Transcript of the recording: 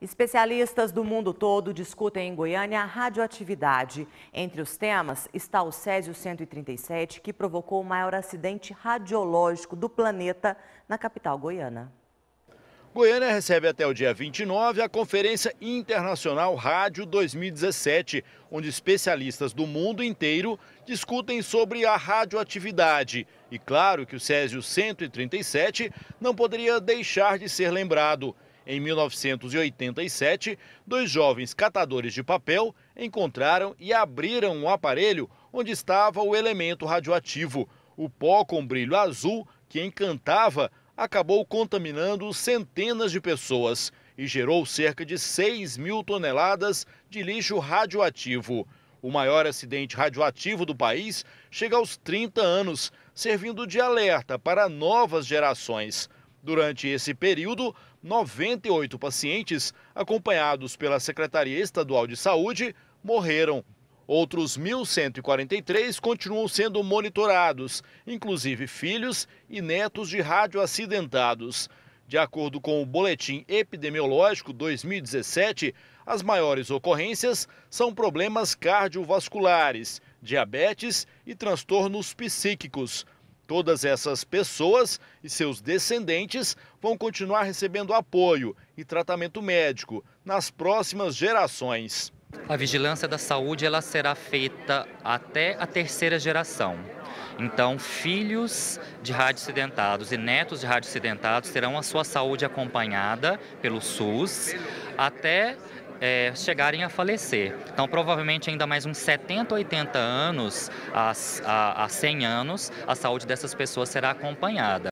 Especialistas do mundo todo discutem em Goiânia a radioatividade. Entre os temas está o Césio 137, que provocou o maior acidente radiológico do planeta na capital goiana. Goiânia recebe até o dia 29 a Conferência Internacional Rádio 2017, onde especialistas do mundo inteiro discutem sobre a radioatividade. E claro que o Césio 137 não poderia deixar de ser lembrado. Em 1987, dois jovens catadores de papel encontraram e abriram um aparelho onde estava o elemento radioativo. O pó com brilho azul, que encantava, acabou contaminando centenas de pessoas e gerou cerca de 6 mil toneladas de lixo radioativo. O maior acidente radioativo do país chega aos 30 anos, servindo de alerta para novas gerações. Durante esse período, 98 pacientes, acompanhados pela Secretaria Estadual de Saúde, morreram. Outros 1.143 continuam sendo monitorados, inclusive filhos e netos de radioacidentados. De acordo com o Boletim Epidemiológico 2017, as maiores ocorrências são problemas cardiovasculares, diabetes e transtornos psíquicos. Todas essas pessoas e seus descendentes vão continuar recebendo apoio e tratamento médico nas próximas gerações. A vigilância da saúde ela será feita até a terceira geração. Então, filhos de radioacidentados e netos de radioacidentados terão a sua saúde acompanhada pelo SUS até é, chegarem a falecer. Então, provavelmente, ainda mais uns 70, 80 anos a, a, a 100 anos, a saúde dessas pessoas será acompanhada.